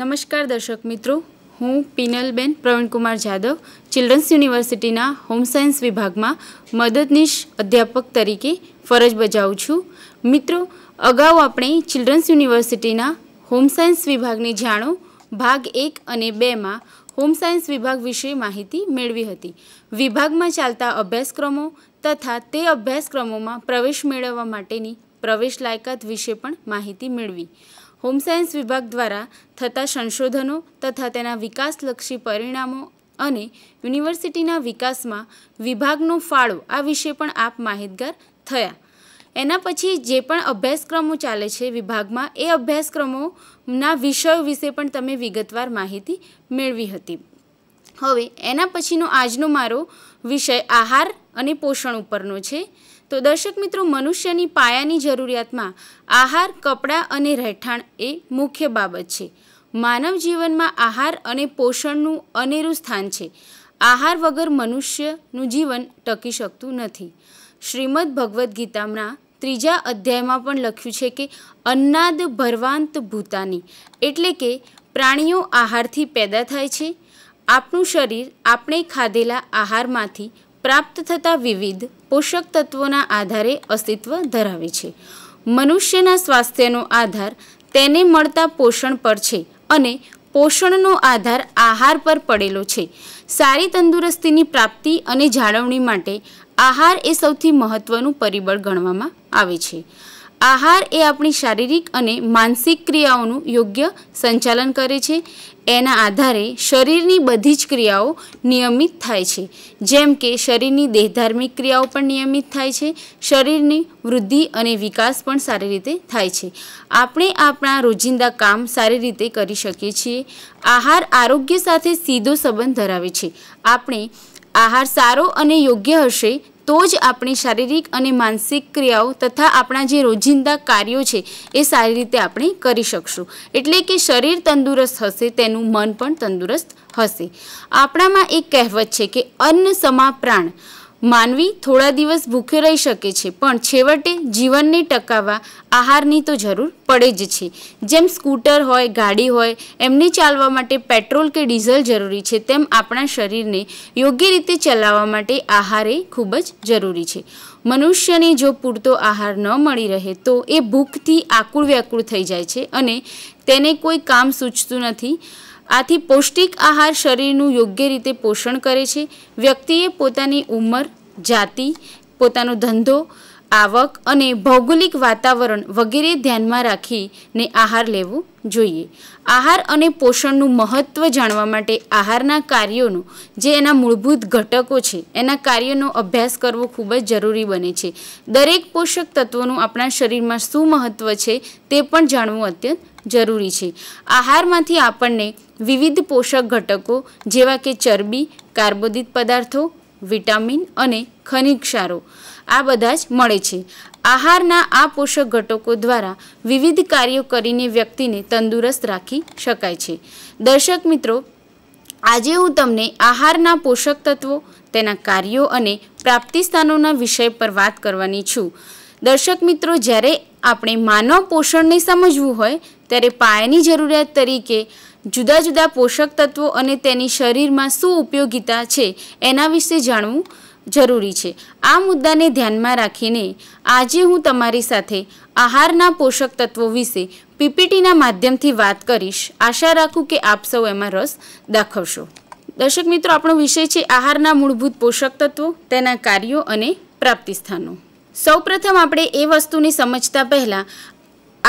નમસ્કાર દર્શક મિત્રો હું પિનલબેન પ્રવીણકુમાર જાદવ ચિલ્ડ્રન્સ યુનિવર્સિટીના હોમ સાયન્સ વિભાગમાં મદદનીશ અધ્યાપક તરીકે ફરજ બજાવું છું મિત્રો અગાઉ આપણે ચિલ્ડ્રન્સ યુનિવર્સિટીના હોમ સાયન્સ વિભાગની જાણો ભાગ એક અને બેમાં હોમ સાયન્સ વિભાગ વિશે માહિતી મેળવી હતી વિભાગમાં ચાલતા અભ્યાસક્રમો તથા તે અભ્યાસક્રમોમાં પ્રવેશ મેળવવા માટેની પ્રવેશ લાયકાત વિશે પણ માહિતી મેળવી હોમ સાયન્સ વિભાગ દ્વારા થતા સંશોધનો તથા તેના વિકાસલક્ષી પરિણામો અને યુનિવર્સિટીના વિકાસમાં વિભાગનો ફાળો આ વિશે પણ આપ માહિતગાર થયા એના પછી જે પણ અભ્યાસક્રમો ચાલે છે વિભાગમાં એ અભ્યાસક્રમોના વિષયો વિશે પણ તમે વિગતવાર માહિતી મેળવી હતી હવે એના પછીનો આજનો મારો વિષય આહાર અને પોષણ ઉપરનો છે તો દર્શક મિત્રો મનુષ્યની પાયાની જરૂરિયાતમાં આહાર કપડાં અને રહેઠાણ એ મુખ્ય બાબત છે માનવ જીવનમાં આહાર અને પોષણનું અનેરું સ્થાન છે આહાર વગર મનુષ્યનું જીવન ટકી શકતું નથી શ્રીમદ ભગવદ્ ગીતામાં ત્રીજા અધ્યાયમાં પણ લખ્યું છે કે અન્નાદ ભરવાંત ભૂતાની એટલે કે પ્રાણીઓ આહારથી પેદા થાય છે આપણું શરીર આપણે ખાધેલા આહારમાંથી પ્રાપ્ત થતા વિવિધ પોષક તત્વોના આધારે અસ્તિત્વ ધરાવે છે મનુષ્યના સ્વાસ્થ્યનો આધાર તેને મળતા પોષણ પર છે અને પોષણનો આધાર આહાર પર પડેલો છે સારી તંદુરસ્તીની પ્રાપ્તિ અને જાળવણી માટે આહાર એ સૌથી મહત્વનું પરિબળ ગણવામાં આવે છે આહાર એ આપણી શારીરિક અને માનસિક ક્રિયાઓનું યોગ્ય સંચાલન કરે છે એના આધારે શરીરની બધી જ ક્રિયાઓ નિયમિત થાય છે જેમ કે શરીરની દેહધાર્મિક ક્રિયાઓ પણ નિયમિત થાય છે શરીરની વૃદ્ધિ અને વિકાસ પણ સારી રીતે થાય છે આપણે આપણા રોજિંદા કામ સારી રીતે કરી શકીએ છીએ આહાર આરોગ્ય સાથે સીધો સંબંધ ધરાવે છે આપણે આહાર સારો અને યોગ્ય હશે તો જ આપણી શારીરિક અને માનસિક ક્રિયાઓ તથા આપણા જે રોજિંદા કાર્યો છે એ સારી રીતે આપણે કરી શકશું એટલે કે શરીર તંદુરસ્ત હશે તેનું મન પણ તંદુરસ્ત હશે આપણામાં એક કહેવત છે કે અન્ન સમા પ્રાણ માનવી થોડા દિવસ ભૂખે રહી શકે છે પણ છેવટે જીવનને ટકાવવા આહારની તો જરૂર પડે જ છે જેમ સ્કૂટર હોય ગાડી હોય એમને ચાલવા માટે પેટ્રોલ કે ડીઝલ જરૂરી છે તેમ આપણા શરીરને યોગ્ય રીતે ચલાવવા માટે આહાર એ ખૂબ જ જરૂરી છે મનુષ્યને જો પૂરતો આહાર ન મળી રહે તો એ ભૂખથી આકુળ વ્યાકુળ થઈ જાય છે અને તેને કોઈ કામ સૂચતું નથી આથી પૌષ્ટિક આહાર શરીરનું યોગ્ય રીતે પોષણ કરે છે વ્યક્તિએ પોતાની ઉંમર જાતિ પોતાનો ધંધો આવક અને ભૌગોલિક વાતાવરણ વગેરે ધ્યાનમાં રાખીને આહાર લેવો જોઈએ આહાર અને પોષણનું મહત્ત્વ જાણવા માટે આહારના કાર્યોનો જે એના મૂળભૂત ઘટકો છે એના કાર્યોનો અભ્યાસ કરવો ખૂબ જ જરૂરી બને છે દરેક પોષક તત્વોનું આપણા શરીરમાં શું મહત્ત્વ છે તે પણ જાણવું અત્યંત જરૂરી છે આહારમાંથી આપણને વિવિધ પોષક ઘટકો જેવા કે ચરબી કાર્બોદિત પદાર્થો વિટામિન અને ખનિજ ક્ષારો આ બધા જ મળે છે આહારના આ પોષક ઘટકો દ્વારા વિવિધ કાર્યો કરીને વ્યક્તિને તંદુરસ્ત રાખી શકાય છે દર્શક મિત્રો આજે હું તમને આહારના પોષક તત્વો તેના કાર્યો અને પ્રાપ્તિસ્થાનોના વિષય પર વાત કરવાની છું દર્શક મિત્રો જ્યારે આપણે માનવ પોષણને સમજવું હોય ત્યારે પાયાની જરૂરિયાત તરીકે જુદા જુદા પોષક તત્વો અને તેની શરીરમાં શું ઉપયોગીતા છે એના વિશે જાણવું જરૂરી છે આ મુદ્દાને ધ્યાનમાં રાખીને આજે હું તમારી સાથે આહારના પોષક તત્વો વિશે પીપીટીના માધ્યમથી વાત કરીશ આશા રાખું કે આપ સૌ એમાં રસ દાખવશો દર્શક મિત્રો આપણો વિષય છે આહારના મૂળભૂત પોષક તત્વો તેના કાર્યો અને પ્રાપ્તિ સ્થાનો સૌપ્રથમ આપણે એ વસ્તુને સમજતા પહેલાં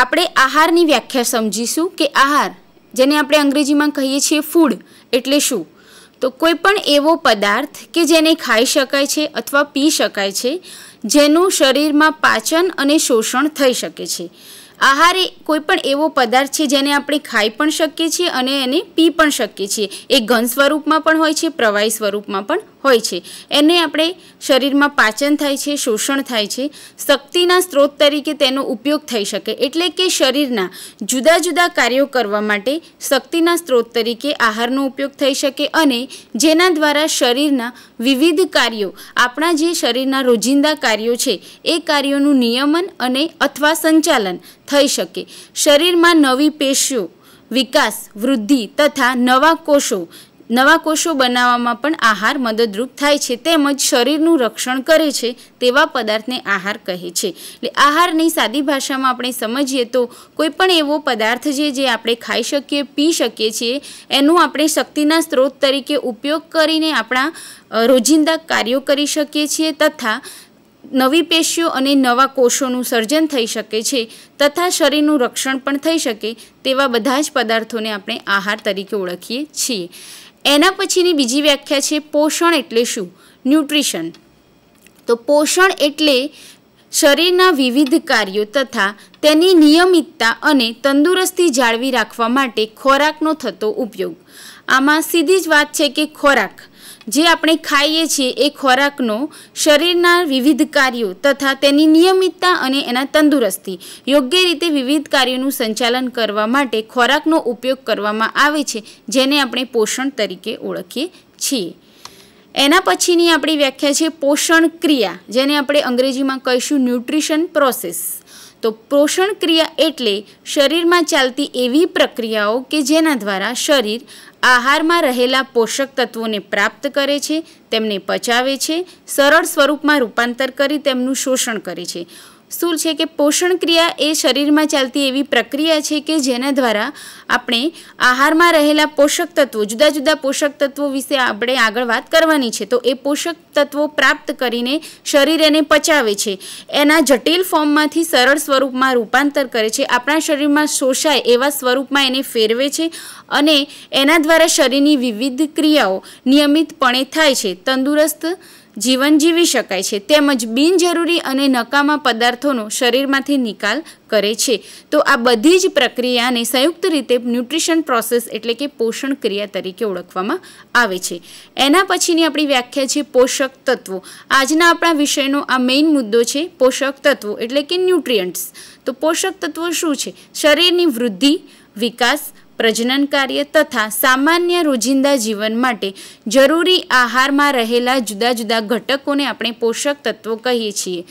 આપણે આહારની વ્યાખ્યા સમજીશું કે આહાર જેને આપણે અંગ્રેજીમાં કહીએ છીએ ફૂડ એટલે શું તો કોઈ પણ એવો પદાર્થ કે જેને ખાઈ શકાય છે અથવા પી શકાય છે જેનું શરીરમાં પાચન અને શોષણ થઈ શકે છે આહાર એ કોઈપણ એવો પદાર્થ છે જેને આપણે ખાઈ પણ શકીએ છીએ અને એને પી પણ શકીએ છીએ એ ઘન સ્વરૂપમાં પણ હોય છે પ્રવાહી સ્વરૂપમાં પણ હોય છે એને આપણે શરીરમાં પાચન થાય છે શોષણ થાય છે શક્તિના સ્ત્રોત તરીકે તેનો ઉપયોગ થઈ શકે એટલે કે શરીરના જુદા જુદા કાર્યો કરવા માટે શક્તિના સ્ત્રોત તરીકે આહારનો ઉપયોગ થઈ શકે અને જેના દ્વારા શરીરના વિવિધ કાર્યો આપણા જે શરીરના રોજિંદા કાર્યો છે એ કાર્યોનું નિયમન અને અથવા સંચાલન થઈ શકે શરીરમાં નવી પેશીઓ વિકાસ વૃદ્ધિ તથા નવા કોષો નવા કોષો બનાવવામાં પણ આહાર મદદરૂપ થાય છે તેમજ શરીરનું રક્ષણ કરે છે તેવા પદાર્થને આહાર કહે છે એટલે આહારની સાદી ભાષામાં આપણે સમજીએ તો કોઈ પણ એવો પદાર્થ છે જે આપણે ખાઈ શકીએ પી શકીએ છીએ એનું આપણે શક્તિના સ્ત્રોત તરીકે ઉપયોગ કરીને આપણા રોજિંદા કાર્યો કરી શકીએ છીએ તથા નવી પેશીઓ અને નવા કોષોનું સર્જન થઈ શકે છે તથા શરીરનું રક્ષણ પણ થઈ શકે તેવા બધા જ પદાર્થોને આપણે આહાર તરીકે ઓળખીએ છીએ એના પછીની બીજી વ્યાખ્યા છે પોષણ એટલે શું ન્યુટ્રિશન તો પોષણ એટલે શરીરના વિવિધ કાર્યો તથા તેની નિયમિતતા અને તંદુરસ્તી જાળવી રાખવા માટે ખોરાકનો થતો ઉપયોગ આમાં સીધી જ વાત છે કે ખોરાક જે આપણે ખાઈએ છીએ એ ખોરાકનો શરીરના વિવિધ કાર્યો તથા તેની નિયમિતતા અને એના તંદુરસ્તી યોગ્ય રીતે વિવિધ કાર્યોનું સંચાલન કરવા માટે ખોરાકનો ઉપયોગ કરવામાં આવે છે જેને આપણે પોષણ તરીકે ઓળખીએ છીએ એના પછીની આપણી વ્યાખ્યા છે પોષણ ક્રિયા જેને આપણે અંગ્રેજીમાં કહીશું ન્યુટ્રિશન પ્રોસેસ તો પોષણ ક્રિયા એટલે શરીરમાં ચાલતી એવી પ્રક્રિયાઓ કે જેના દ્વારા શરીર આહારમાં રહેલા પોષક તત્વોને પ્રાપ્ત કરે છે તેમને પચાવે છે સરળ સ્વરૂપમાં રૂપાંતર કરી તેમનું શોષણ કરે છે શું છે કે પોષણ ક્રિયા એ શરીરમાં ચાલતી એવી પ્રક્રિયા છે કે જેના દ્વારા આપણે આહારમાં રહેલા પોષક તત્વો જુદા જુદા પોષક તત્વો વિશે આપણે આગળ વાત કરવાની છે તો એ પોષક તત્વો પ્રાપ્ત કરીને શરીર એને પચાવે છે એના જટિલ ફોર્મમાંથી સરળ સ્વરૂપમાં રૂપાંતર કરે છે આપણા શરીરમાં શોષાય એવા સ્વરૂપમાં એને ફેરવે છે અને એના દ્વારા શરીરની વિવિધ ક્રિયાઓ નિયમિતપણે થાય છે તંદુરસ્ત જીવન જીવી શકાય છે તેમજ બિનજરૂરી અને નકામા પદાર્થોનો શરીરમાંથી નિકાલ કરે છે તો આ બધી જ પ્રક્રિયાને સંયુક્ત રીતે ન્યુટ્રિશન પ્રોસેસ એટલે કે પોષણ ક્રિયા તરીકે ઓળખવામાં આવે છે એના પછીની આપણી વ્યાખ્યા છે પોષક તત્વો આજના આપણા વિષયનો આ મેઇન મુદ્દો છે પોષક તત્વો એટલે કે ન્યુટ્રિયન્ટ્સ તો પોષક તત્વો શું છે શરીરની વૃદ્ધિ વિકાસ પ્રજનન કાર્ય તથા સામાન્ય રોજિંદા જીવન માટે જરૂરી આહારમાં રહેલા જુદા જુદા ઘટકોને આપણે પોષક તત્વો કહીએ છીએ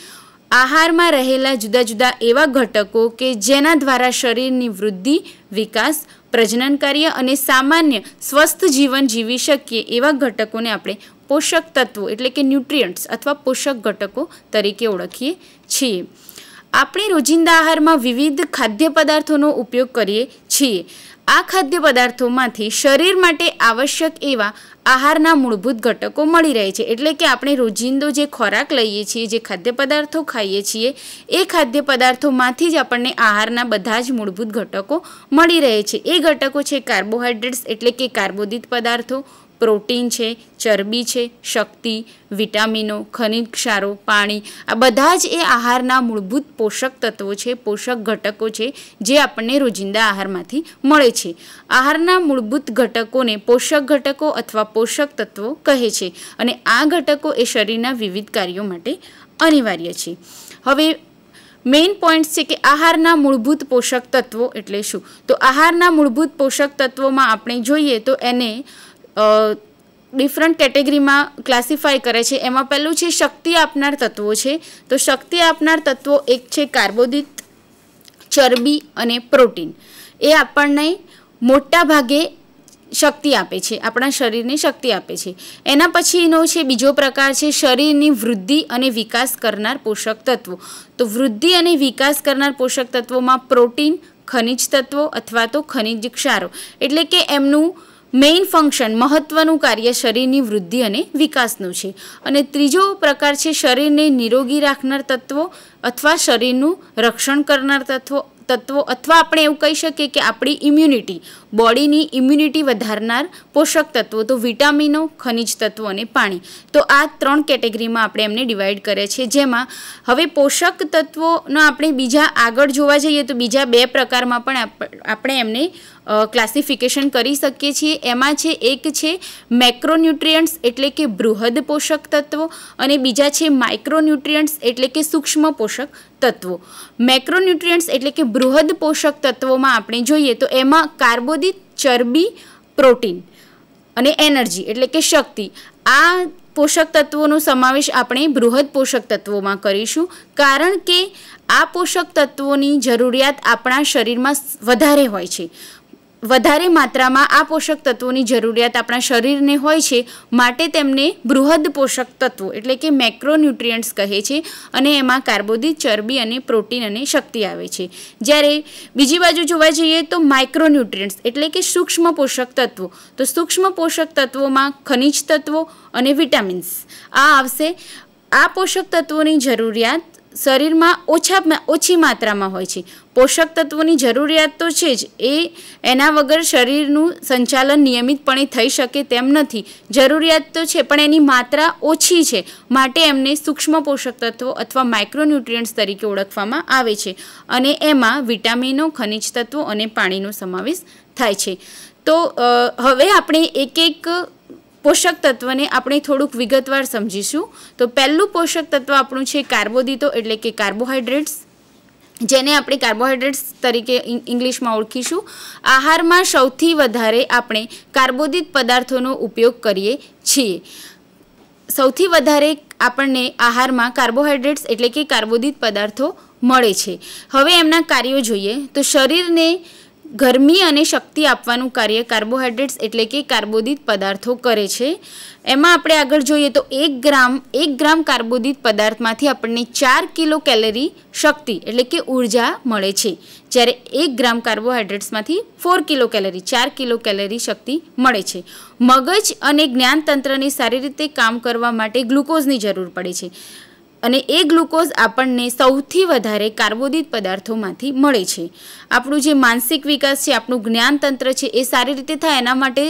આહારમાં રહેલા જુદા જુદા એવા ઘટકો કે જેના દ્વારા શરીરની વૃદ્ધિ વિકાસ પ્રજનન કાર્ય અને સામાન્ય સ્વસ્થ જીવન જીવી શકીએ એવા ઘટકોને આપણે પોષક તત્વો એટલે કે ન્યુટ્રિયન્ટ્સ અથવા પોષક ઘટકો તરીકે ઓળખીએ છીએ આપણે રોજિંદા આહારમાં વિવિધ ખાદ્ય પદાર્થોનો ઉપયોગ કરીએ છીએ આ ખાદ્ય પદાર્થોમાંથી શરીર માટે આવશ્યક એવા આહારના મૂળભૂત ઘટકો મળી રહે છે એટલે કે આપણે રોજિંદો જે ખોરાક લઈએ છીએ જે ખાદ્ય પદાર્થો ખાઈએ છીએ એ ખાદ્ય પદાર્થોમાંથી જ આપણને આહારના બધા જ મૂળભૂત ઘટકો મળી રહે છે એ ઘટકો છે કાર્બોહાઈડ્રેટ્સ એટલે કે કાર્બોદિત પદાર્થો પ્રોટીન છે ચરબી છે શક્તિ વિટામિનો ખનિજ ક્ષારો પાણી આ બધા જ એ આહારના મૂળભૂત પોષક તત્વો છે પોષક ઘટકો છે જે આપણને રોજિંદા આહારમાંથી મળે છે આહારના મૂળભૂત ઘટકોને પોષક ઘટકો અથવા પોષક તત્વો કહે છે અને આ ઘટકો એ શરીરના વિવિધ કાર્યો માટે અનિવાર્ય છે હવે મેઇન પોઈન્ટ છે કે આહારના મૂળભૂત પોષક તત્વો એટલે શું તો આહારના મૂળભૂત પોષક તત્વોમાં આપણે જોઈએ તો એને ડિફરન્ટ કેટેગરીમાં ક્લાસિફાય કરે છે એમાં પહેલું છે શક્તિ આપનાર તત્વો છે તો શક્તિ આપનાર તત્વો એક છે કાર્બોદિત ચરબી અને પ્રોટીન એ આપણને મોટા ભાગે શક્તિ આપે છે આપણા શરીરને શક્તિ આપે છે એના પછીનો છે બીજો પ્રકાર છે શરીરની વૃદ્ધિ અને વિકાસ કરનાર પોષક તત્વો તો વૃદ્ધિ અને વિકાસ કરનાર પોષક તત્વોમાં પ્રોટીન ખનિજ તત્વો અથવા તો ખનિજ ક્ષારો એટલે કે એમનું મેઇન ફંક્શન મહત્ત્વનું કાર્ય શરીરની વૃદ્ધિ અને વિકાસનું છે અને ત્રીજો પ્રકાર છે શરીરને નિરોગી રાખનાર તત્વો અથવા શરીરનું રક્ષણ કરનાર તત્વો તત્વો અથવા આપણે એવું કહી શકીએ કે આપણી ઇમ્યુનિટી બોડીની ઇમ્યુનિટી વધારનાર પોષક તત્વો તો વિટામિનો ખનિજ તત્વો અને પાણી તો આ ત્રણ કેટેગરીમાં આપણે એમને ડિવાઈડ કરે છે જેમાં હવે પોષક તત્વોનો આપણે બીજા આગળ જોવા જઈએ તો બીજા બે પ્રકારમાં પણ આપણે એમને ક્લાસિફિકેશન કરી શકીએ છીએ એમાં છે એક છે મેક્રોન્યુટ્રિયન્ટ્સ એટલે કે બૃહદ પોષક તત્વો અને બીજા છે માઇક્રોન્યુટ્રિયન્ટ્સ એટલે કે સૂક્ષ્મ પોષક તત્વો મેક્રોન્યુટ્રિયન્ટ્સ એટલે કે બૃહદ પોષક તત્વોમાં આપણે જોઈએ તો એમાં કાર્બો ચરબી પ્રોટીન અને એનર્જી એટલે કે શક્તિ આ પોષક તત્વોનો સમાવેશ આપણે બૃહદ પોષક તત્વોમાં કરીશું કારણ કે આ પોષક તત્વોની જરૂરિયાત આપણા શરીરમાં વધારે હોય છે વધારે માત્રામાં આ પોષક તત્વોની જરૂરિયાત આપણા શરીરને હોય છે માટે તેમને બૃહદ પોષક તત્વો એટલે કે મેક્રોન્યુટ્રિયન્ટ્સ કહે છે અને એમાં કાર્બોદિત ચરબી અને પ્રોટીન અને શક્તિ આવે છે જ્યારે બીજી બાજુ જોવા જઈએ તો માઇક્રોન્યુટ્રિયન્ટ્સ એટલે કે સૂક્ષ્મ પોષક તત્વો તો સૂક્ષ્મ પોષક તત્વોમાં ખનિજ તત્વો અને વિટામિન્સ આ આવશે આ પોષક તત્વોની જરૂરિયાત શરીરમાં ઓછા ઓછી માત્રામાં હોય છે પોષક તત્વોની જરૂરિયાત તો છે જ એ એના વગર શરીરનું સંચાલન નિયમિતપણે થઈ શકે તેમ નથી જરૂરિયાત તો છે પણ એની માત્રા ઓછી છે માટે એમને સૂક્ષ્મ પોષક તત્વો અથવા માઇક્રોન્યુટ્રિયન્ટ્સ તરીકે ઓળખવામાં આવે છે અને એમાં વિટામિનો ખનિજ તત્વો અને પાણીનો સમાવેશ થાય છે તો હવે આપણે એક એક પોષક તત્વને આપણે થોડુંક વિગતવાર સમજીશું તો પહેલું પોષક તત્વ આપણું છે કાર્બોદિતો એટલે કે કાર્બોહાઈડ્રેટ્સ જેને આપણે કાર્બોહાઈડ્રેટ્સ તરીકે ઇંગ્લિશમાં ઓળખીશું આહારમાં સૌથી વધારે આપણે કાર્બોદિત પદાર્થોનો ઉપયોગ કરીએ છીએ સૌથી વધારે આપણને આહારમાં કાર્બોહાઈડ્રેટ્સ એટલે કે કાર્બોદિત પદાર્થો મળે છે હવે એમના કાર્યો જોઈએ તો શરીરને ગરમી અને શક્તિ આપવાનું કાર્ય કાર્બોહાઈડ્રેટ્સ એટલે કે કાર્બોદિત પદાર્થો કરે છે એમાં આપણે આગળ જોઈએ તો એક ગ્રામ એક ગ્રામ કાર્બોદિત પદાર્થમાંથી આપણને ચાર કિલો કેલરી શક્તિ એટલે કે ઉર્જા મળે છે જ્યારે એક ગ્રામ કાર્બોહાઈડ્રેટ્સમાંથી ફોર કિલો કેલરી ચાર કિલો કેલરી શક્તિ મળે છે મગજ અને જ્ઞાનતંત્રને સારી રીતે કામ કરવા માટે ગ્લુકોઝની જરૂર પડે છે અને એ ગ્લુકોઝ આપણને સૌથી વધારે કાર્બોદિત પદાર્થોમાંથી મળે છે આપણું જે માનસિક વિકાસ છે આપણું જ્ઞાનતંત્ર છે એ સારી રીતે થાય એના માટે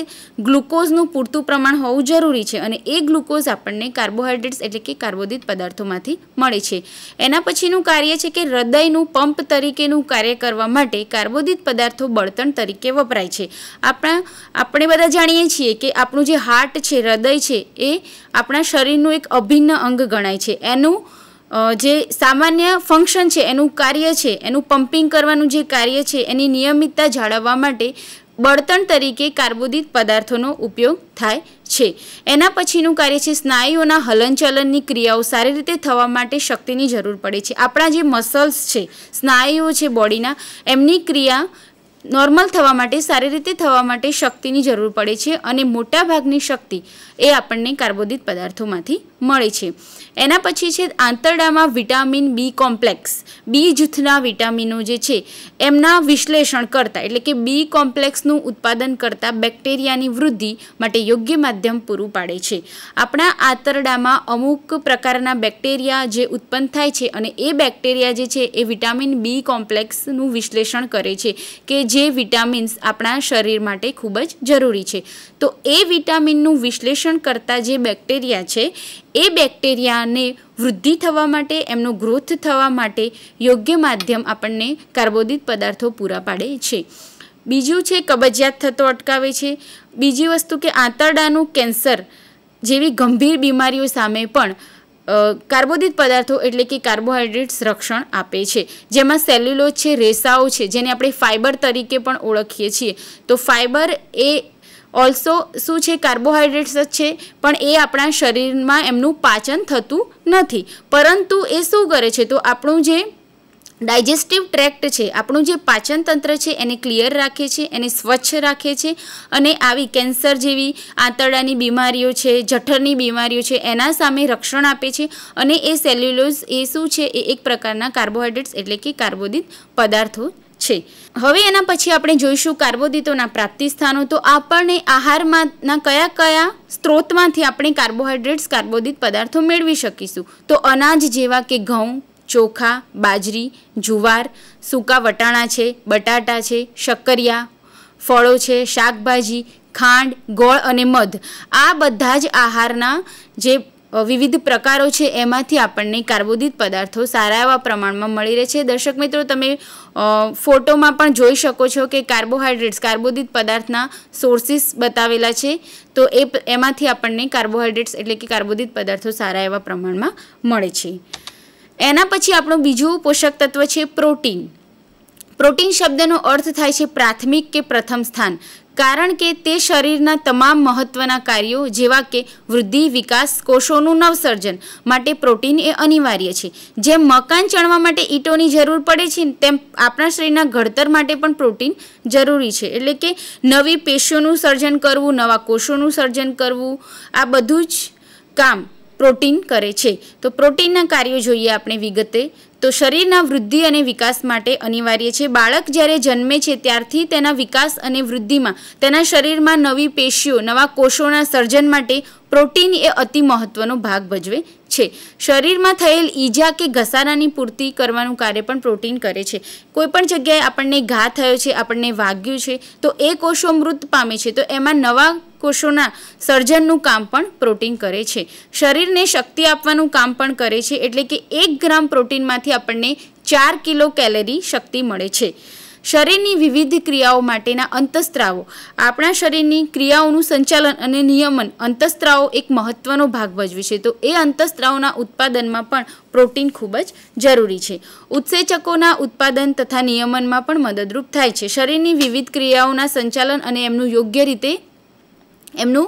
ગ્લુકોઝનું પૂરતું પ્રમાણ હોવું જરૂરી છે અને એ ગ્લુકોઝ આપણને કાર્બોહાઈડ્રેટ્સ એટલે કે કાર્બોદિત પદાર્થોમાંથી મળે છે એના પછીનું કાર્ય છે કે હૃદયનું પંપ તરીકેનું કાર્ય કરવા માટે કાર્બોદિત પદાર્થો બળતણ તરીકે વપરાય છે આપણા આપણે બધા જાણીએ છીએ કે આપણું જે હાર્ટ છે હૃદય છે એ આપણા શરીરનું એક અભિન્ન અંગ ગણાય છે એનું જે સામાન્ય ફંક્શન છે એનું કાર્ય છે એનું પમ્પિંગ કરવાનું જે કાર્ય છે એની નિયમિતતા જાળવવા માટે બળતણ તરીકે કાર્બોદિત પદાર્થોનો ઉપયોગ થાય છે એના પછીનું કાર્ય છે સ્નાયુઓના હલનચલનની ક્રિયાઓ સારી રીતે થવા માટે શક્તિની જરૂર પડે છે આપણા જે મસલ્સ છે સ્નાયુઓ છે બોડીના એમની ક્રિયા નોર્મલ થવા માટે સારી રીતે થવા માટે શક્તિની જરૂર પડે છે અને મોટા ભાગની શક્તિ એ આપણને કાર્બોદિત પદાર્થોમાંથી મળે છે એના પછી છે આંતરડામાં વિટામિન બી કોમ્પ્લેક્સ બી જૂથના વિટામિનો જે છે એમના વિશ્લેષણ કરતાં એટલે કે બી કોમ્પ્લેક્સનું ઉત્પાદન કરતા બેક્ટેરિયાની વૃદ્ધિ માટે યોગ્ય માધ્યમ પૂરું પાડે છે આપણા આંતરડામાં અમુક પ્રકારના બેક્ટેરિયા જે ઉત્પન્ન થાય છે અને એ બેક્ટેરિયા જે છે એ વિટામિન બી કોમ્પ્લેક્સનું વિશ્લેષણ કરે છે કે જે વિટામિન્સ આપણા શરીર માટે ખૂબ જ જરૂરી છે તો એ વિટામિનનું વિશ્લેષણ કરતા જે બેક્ટેરિયા છે એ બેક્ટેરિયાને વૃદ્ધિ થવા માટે એમનો ગ્રોથ થવા માટે યોગ્ય માધ્યમ આપણને કાર્બોદિત પદાર્થો પૂરા પાડે છે બીજું છે કબજિયાત થતો અટકાવે છે બીજી વસ્તુ કે આંતરડાનું કેન્સર જેવી ગંભીર બીમારીઓ સામે પણ કાર્બોદિત પદાર્થો એટલે કે કાર્બોહાઈડ્રેટ્સ રક્ષણ આપે છે જેમાં સેલ્યુલોજ છે રેસાઓ છે જેને આપણે ફાઇબર તરીકે પણ ઓળખીએ છીએ તો ફાઇબર એ ઓલ્સો શું છે કાર્બોહાઈડ્રેટ્સ જ છે પણ એ આપણા શરીરમાં એમનું પાચન થતું નથી પરંતુ એ શું કરે છે તો આપણું જે ડાયજેસ્ટિવ ટ્રેક્ટ છે આપણું જે પાચન તંત્ર છે એને ક્લિયર રાખે છે એને સ્વચ્છ રાખે છે અને આવી કેન્સર જેવી આંતરડાની બીમારીઓ છે જઠરની બીમારીઓ છે એના સામે રક્ષણ આપે છે અને એ સેલ્યુલોઝ એ શું છે એ એક પ્રકારના કાર્બોહાઈડ્રેટ્સ એટલે કે કાર્બોદિત પદાર્થો છે હવે એના પછી આપણે જોઈશું કાર્બોદિતોના પ્રાપ્તિ સ્થાનો તો આપણને આહારમાંના કયા કયા સ્ત્રોતમાંથી આપણે કાર્બોહાઈડ્રેટ્સ કાર્બોદિત પદાર્થો મેળવી શકીશું તો અનાજ જેવા કે ઘઉં ચોખા બાજરી જુવાર સૂકા વટાણા છે બટાટા છે શક્કરિયા ફળો છે શાકભાજી ખાંડ ગોળ અને મધ આ બધા જ આહારના જે વિવિધ પ્રકારો છે એમાંથી આપણને કાર્બોદિત પદાર્થો સારા એવા પ્રમાણમાં મળી રહે છે દર્શક મિત્રો તમે ફોટોમાં પણ જોઈ શકો છો કે કાર્બોહાઈડ્રેટ્સ કાર્બોદિત પદાર્થના સોર્સીસ બતાવેલા છે તો એ એમાંથી આપણને કાર્બોહાઈડ્રેટ્સ એટલે કે કાર્બોદિત પદાર્થો સારા એવા પ્રમાણમાં મળે છે એના પછી આપણું બીજું પોષક તત્વ છે પ્રોટીન પ્રોટીન શબ્દનો અર્થ થાય છે પ્રાથમિક કે પ્રથમ સ્થાન કારણ કે તે શરીરના તમામ મહત્વના કાર્યો જેવા કે વૃદ્ધિ વિકાસ કોષોનું નવસર્જન માટે પ્રોટીન એ અનિવાર્ય છે જેમ મકાન ચણવા માટે ઈંટોની જરૂર પડે છે તેમ આપણા શરીરના ઘડતર માટે પણ પ્રોટીન જરૂરી છે એટલે કે નવી પેશીઓનું સર્જન કરવું નવા કોષોનું સર્જન કરવું આ બધું જ કામ પ્રોટીન કરે છે તો પ્રોટીનના કાર્યો જોઈએ આપણે વિગતે તો શરીરના વૃદ્ધિ અને વિકાસ માટે અનિવાર્ય છે બાળક જ્યારે જન્મે છે ત્યારથી તેના વિકાસ અને વૃદ્ધિમાં તેના શરીરમાં નવી પેશીઓ નવા કોષોના સર્જન માટે પ્રોટીન એ અતિ મહત્વનો ભાગ ભજવે છે શરીરમાં થયેલ ઈજા કે ઘસારાની પૂર્તિ કરવાનું કાર્ય પણ પ્રોટીન કરે છે કોઈપણ જગ્યાએ આપણને ઘા થયો છે આપણને વાગ્યું છે તો એ કોષો મૃત પામે છે તો એમાં નવા કોષોના સર્જનનું કામ પણ પ્રોટીન કરે છે શરીરને શક્તિ આપવાનું કામ પણ કરે છે એટલે કે એક ગ્રામ પ્રોટીનમાંથી જેમાંથી આપણને ચાર કિલો કેલરી શક્તિ મળે છે શરીરની વિવિધ ક્રિયાઓ માટેના અંતસ્ત્રાવો આપણા શરીરની ક્રિયાઓનું સંચાલન અને નિયમન અંતસ્ત્રાવો એક મહત્વનો ભાગ ભજવે છે તો એ અંતસ્ત્રાવોના ઉત્પાદનમાં પણ પ્રોટીન ખૂબ જ જરૂરી છે ઉત્સેચકોના ઉત્પાદન તથા નિયમનમાં પણ મદદરૂપ થાય છે શરીરની વિવિધ ક્રિયાઓના સંચાલન અને એમનું યોગ્ય રીતે એમનું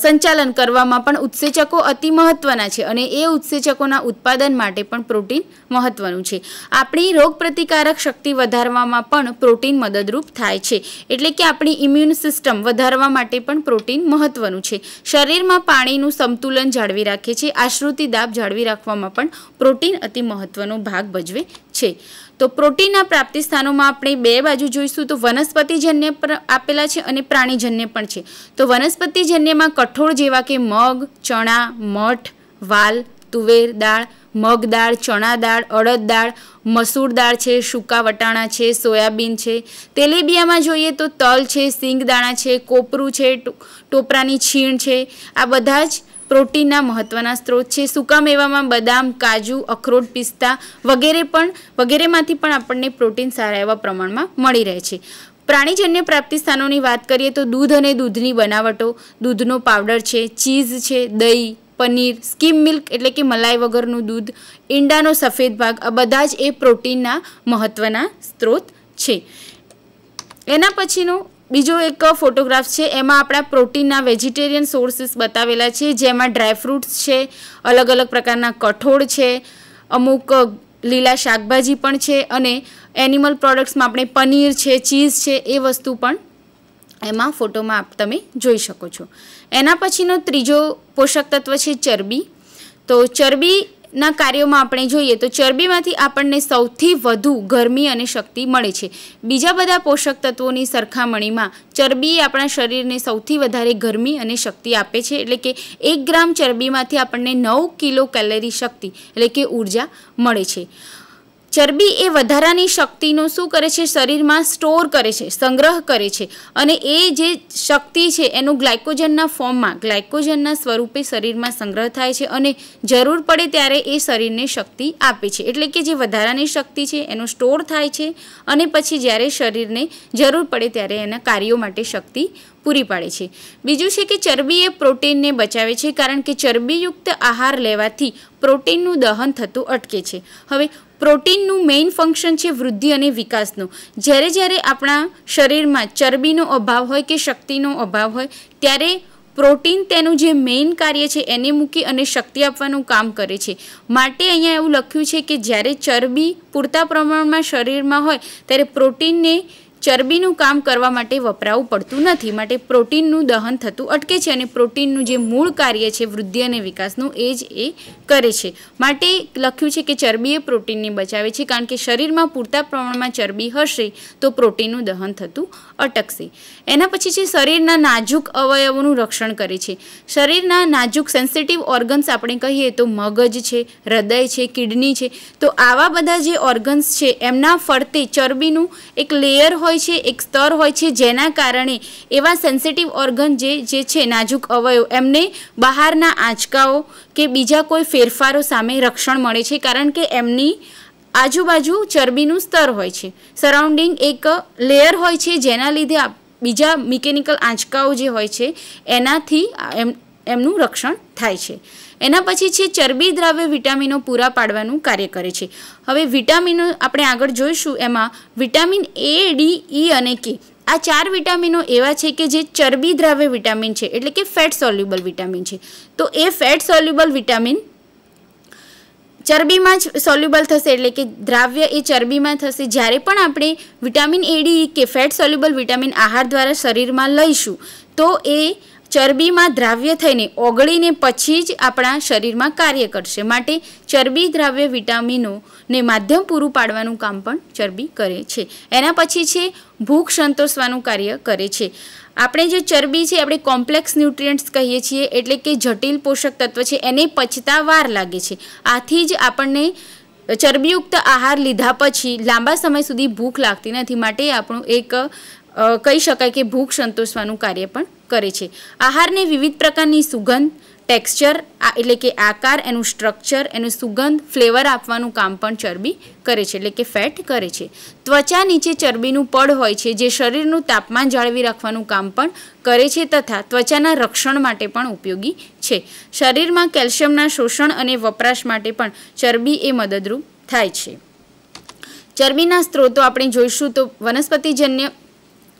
સંચાલન કરવામાં પણ ઉત્સેચકો અતિ મહત્ત્વના છે અને એ ઉત્સેચકોના ઉત્પાદન માટે પણ પ્રોટીન મહત્ત્વનું છે આપણી રોગપ્રતિકારક શક્તિ વધારવામાં પણ પ્રોટીન મદદરૂપ થાય છે એટલે કે આપણી ઇમ્યુન સિસ્ટમ વધારવા માટે પણ પ્રોટીન મહત્ત્વનું છે શરીરમાં પાણીનું સંતુલન જાળવી રાખે છે આશ્રુતિ દાબ જાળવી રાખવામાં પણ પ્રોટીન અતિ મહત્ત્વનો ભાગ ભજવે છે તો પ્રોટીનના પ્રાપ્તિ સ્થાનોમાં આપણે બે બાજુ જોઈશું તો વનસ્પતિજન્ય આપેલા છે અને પ્રાણીજન્ય પણ છે તો વનસ્પતિજન્યમાં કઠોળ જેવા કે મગ ચણા મઠ વાલ તુવેર દાળ મગ દાળ ચણા દાળ અડદ દાળ મસૂર દાળ છે સૂકા વટાણા છે સોયાબીન છે તેલેબિયામાં જોઈએ તો તલ છે સિંગ દાણા છે કોપરું છે ટોપરાની છીણ છે આ બધા જ પ્રોટીનના મહત્ત્વના સ્ત્રોત છે સૂકા મેવામાં બદામ કાજુ અખરોટ પિસ્તા વગેરે પણ વગેરેમાંથી પણ આપણને પ્રોટીન સારા એવા પ્રમાણમાં મળી રહે છે પ્રાણીજન્ય પ્રાપ્તિ સ્થાનોની વાત કરીએ તો દૂધ અને દૂધની બનાવટો દૂધનો પાવડર છે ચીઝ છે દહીં પનીર સ્કીમ મિલ્ક એટલે કે મલાઈ વગરનું દૂધ ઈંડાનો સફેદ ભાગ આ બધા જ એ પ્રોટીનના મહત્ત્વના સ્ત્રોત છે એના પછીનું બીજો એક ફોટોગ્રાફ છે એમાં આપણા પ્રોટીનના વેજીટેરિયન સોર્સીસ બતાવેલા છે જેમાં ડ્રાયફ્રૂટ્સ છે અલગ અલગ પ્રકારના કઠોળ છે અમુક લીલા શાકભાજી પણ છે અને એનિમલ પ્રોડક્ટ્સમાં આપણે પનીર છે ચીઝ છે એ વસ્તુ પણ એમાં ફોટોમાં આપ તમે જોઈ શકો છો એના પછીનો ત્રીજો પોષક તત્વ છે ચરબી તો ચરબી ના કાર્યોમાં આપણે જોઈએ તો ચરબીમાંથી આપણને સૌથી વધુ ગરમી અને શક્તિ મળે છે બીજા બધા પોષક તત્વોની સરખામણીમાં ચરબી આપણા શરીરને સૌથી વધારે ગરમી અને શક્તિ આપે છે એટલે કે એક ગ્રામ ચરબીમાંથી આપણને નવ કિલો કેલરી શક્તિ એટલે કે ઉર્જા મળે છે ચરબી એ વધારાની શક્તિનું શું કરે છે શરીરમાં સ્ટોર કરે છે સંગ્રહ કરે છે અને એ જે શક્તિ છે એનું ગ્લાયકોજનના ફોર્મમાં ગ્લાયકોજનના સ્વરૂપે શરીરમાં સંગ્રહ થાય છે અને જરૂર પડે ત્યારે એ શરીરને શક્તિ આપે છે એટલે કે જે વધારાની શક્તિ છે એનું સ્ટોર થાય છે અને પછી જ્યારે શરીરને જરૂર પડે ત્યારે એના કાર્યો માટે શક્તિ પૂરી પાડે છે બીજું છે કે ચરબી એ પ્રોટીનને બચાવે છે કારણ કે ચરબીયુક્ત આહાર લેવાથી પ્રોટીનનું દહન થતું અટકે છે હવે પ્રોટીનનું મેઇન ફંક્શન છે વૃદ્ધિ અને વિકાસનું જ્યારે જ્યારે આપણા શરીરમાં ચરબીનો અભાવ હોય કે શક્તિનો અભાવ હોય ત્યારે પ્રોટીન તેનું જે મેઇન કાર્ય છે એને મૂકી અને શક્તિ આપવાનું કામ કરે છે માટે અહીંયા એવું લખ્યું છે કે જ્યારે ચરબી પૂરતા પ્રમાણમાં શરીરમાં હોય ત્યારે પ્રોટીનને ચરબીનું કામ કરવા માટે વપરાવું પડતું નથી માટે પ્રોટીનનું દહન થતું અટકે છે અને પ્રોટીનનું જે મૂળ કાર્ય છે વૃદ્ધિ અને વિકાસનું એ જ એ કરે છે માટે લખ્યું છે કે ચરબી એ પ્રોટીનને બચાવે છે કારણ કે શરીરમાં પૂરતા પ્રમાણમાં ચરબી હશે તો પ્રોટીનનું દહન થતું અટકશે એના પછી છે શરીરના નાજુક અવયવોનું રક્ષણ કરે છે શરીરના નાજુક સેન્સિટિવ ઓર્ગન્સ આપણે કહીએ તો મગજ છે હૃદય છે કિડની છે તો આવા બધા જે ઓર્ગન્સ છે એમના ફરતે ચરબીનું એક લેયર હોય હોય છે એક સ્તર હોય છે જેના કારણે એવા સેન્સિટિવ ઓર્ગન જે જે છે નાજુક અવયવ એમને બહારના આંચકાઓ કે બીજા કોઈ ફેરફારો સામે રક્ષણ મળે છે કારણ કે એમની આજુબાજુ ચરબીનું સ્તર હોય છે સરાઉન્ડિંગ એક લેયર હોય છે જેના લીધે બીજા મિકેનિકલ આંચકાઓ જે હોય છે એનાથી એમ એમનું રક્ષણ થાય છે એના પછી છે ચરબી દ્રાવ્ય વિટામિનો પૂરા પાડવાનું કાર્ય કરે છે હવે વિટામિનો આપણે આગળ જોઈશું એમાં વિટામિન એ ડી ઈ અને કે આ ચાર વિટામિનો એવા છે કે જે ચરબી દ્રાવ્ય વિટામિન છે એટલે કે ફેટ સોલ્યુબલ વિટામિન છે તો એ ફેટ સોલ્યુબલ વિટામિન ચરબીમાં જ સોલ્યુબલ થશે એટલે કે દ્રાવ્ય એ ચરબીમાં થશે જ્યારે પણ આપણે વિટામિન એડી કે ફેટ સોલ્યુબલ વિટામિન આહાર દ્વારા શરીરમાં લઈશું તો એ ચરબીમાં દ્રાવ્ય થઈને ઓગળીને પછી જ આપણા શરીરમાં કાર્ય કરશે માટે ચરબી દ્રાવ્ય વિટામિનોને માધ્યમ પૂરું પાડવાનું કામ પણ ચરબી કરે છે એના પછી છે ભૂખ સંતોષવાનું કાર્ય કરે છે આપણે જે ચરબી છે આપણે કોમ્પ્લેક્સ ન્યુટ્રિયન્ટ્સ કહીએ છીએ એટલે કે જટિલ પોષક તત્વ છે એને પચતા વાર લાગે છે આથી જ આપણને ચરબીયુક્ત આહાર લીધા પછી લાંબા સમય સુધી ભૂખ લાગતી નથી માટે આપણું એક કહી શકાય કે ભૂખ સંતોષવાનું કાર્ય પણ કરે છે આહારને વિવિધ પ્રકારની સુગંધ ટેક્સચર એટલે કે આકાર એનું સ્ટ્રક્ચર એનું સુગંધ ફ્લેવર આપવાનું કામ પણ ચરબી કરે છે એટલે કે ફેટ કરે છે ત્વચા નીચે ચરબીનું પડ હોય છે જે શરીરનું તાપમાન જાળવી રાખવાનું કામ પણ કરે છે તથા ત્વચાના રક્ષણ માટે પણ ઉપયોગી છે શરીરમાં કેલ્શિયમના શોષણ અને વપરાશ માટે પણ ચરબી એ મદદરૂપ થાય છે ચરબીના સ્ત્રોતો આપણે જોઈશું તો વનસ્પતિજન્ય